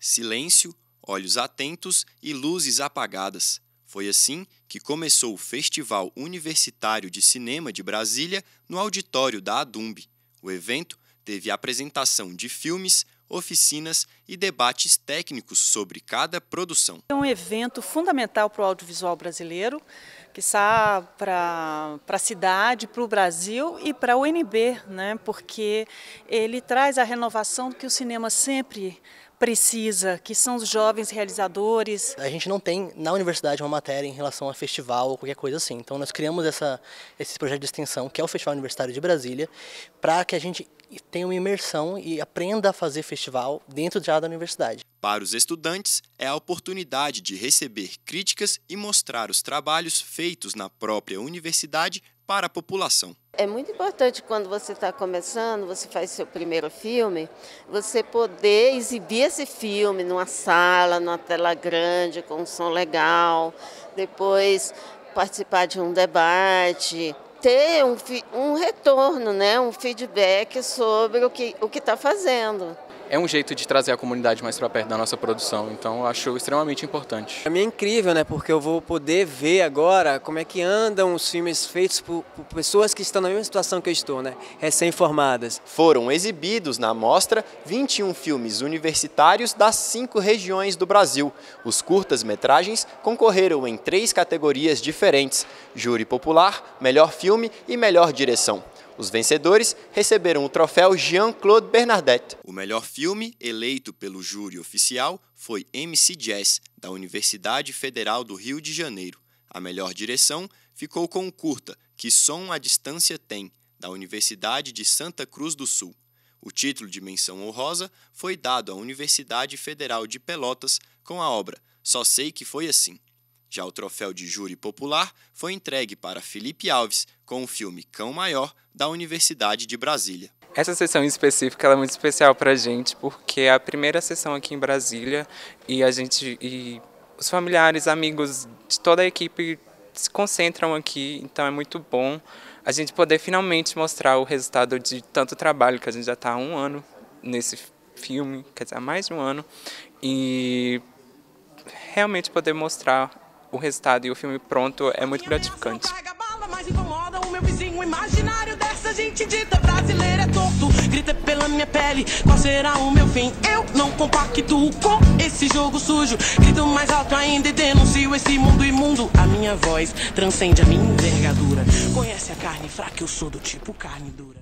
silêncio, olhos atentos e luzes apagadas. Foi assim que começou o Festival Universitário de Cinema de Brasília no auditório da Adumbe. O evento teve apresentação de filmes, oficinas e debates técnicos sobre cada produção. É um evento fundamental para o audiovisual brasileiro, que está para a cidade, para o Brasil e para a UNB, né? porque ele traz a renovação que o cinema sempre precisa, que são os jovens realizadores. A gente não tem na universidade uma matéria em relação a festival ou qualquer coisa assim. Então nós criamos essa, esse projeto de extensão, que é o Festival Universitário de Brasília, para que a gente tenha uma imersão e aprenda a fazer festival dentro já da universidade. Para os estudantes, é a oportunidade de receber críticas e mostrar os trabalhos feitos na própria universidade para a população. É muito importante quando você está começando, você faz seu primeiro filme, você poder exibir esse filme numa sala, numa tela grande, com um som legal, depois participar de um debate, ter um, um retorno, né, um feedback sobre o que o está fazendo é um jeito de trazer a comunidade mais para perto da nossa produção. Então eu acho extremamente importante. Para mim é incrível, né? Porque eu vou poder ver agora como é que andam os filmes feitos por, por pessoas que estão na mesma situação que eu estou, né? Recém-formadas. Foram exibidos na mostra 21 filmes universitários das cinco regiões do Brasil. Os curtas-metragens concorreram em três categorias diferentes: júri popular, melhor filme e melhor direção. Os vencedores receberam o troféu Jean-Claude Bernadette. O melhor filme, eleito pelo júri oficial, foi MC Jazz, da Universidade Federal do Rio de Janeiro. A melhor direção ficou com o curta Que Som a Distância Tem, da Universidade de Santa Cruz do Sul. O título de menção honrosa foi dado à Universidade Federal de Pelotas com a obra Só Sei Que Foi Assim. Já o troféu de júri popular foi entregue para Felipe Alves com o filme Cão Maior, da Universidade de Brasília. Essa sessão em específico é muito especial para a gente, porque é a primeira sessão aqui em Brasília e a gente e os familiares, amigos de toda a equipe se concentram aqui, então é muito bom a gente poder finalmente mostrar o resultado de tanto trabalho que a gente já está há um ano nesse filme, quer dizer, há mais de um ano, e realmente poder mostrar o resultado e o filme pronto é muito gratificante. É grita pela minha pele, qual será o meu fim? Eu não compacto com esse jogo sujo. Grito mais alto ainda e denuncio esse mundo imundo. A minha voz transcende a minha envergadura. Conhece a carne fraca, eu sou do tipo carne dura.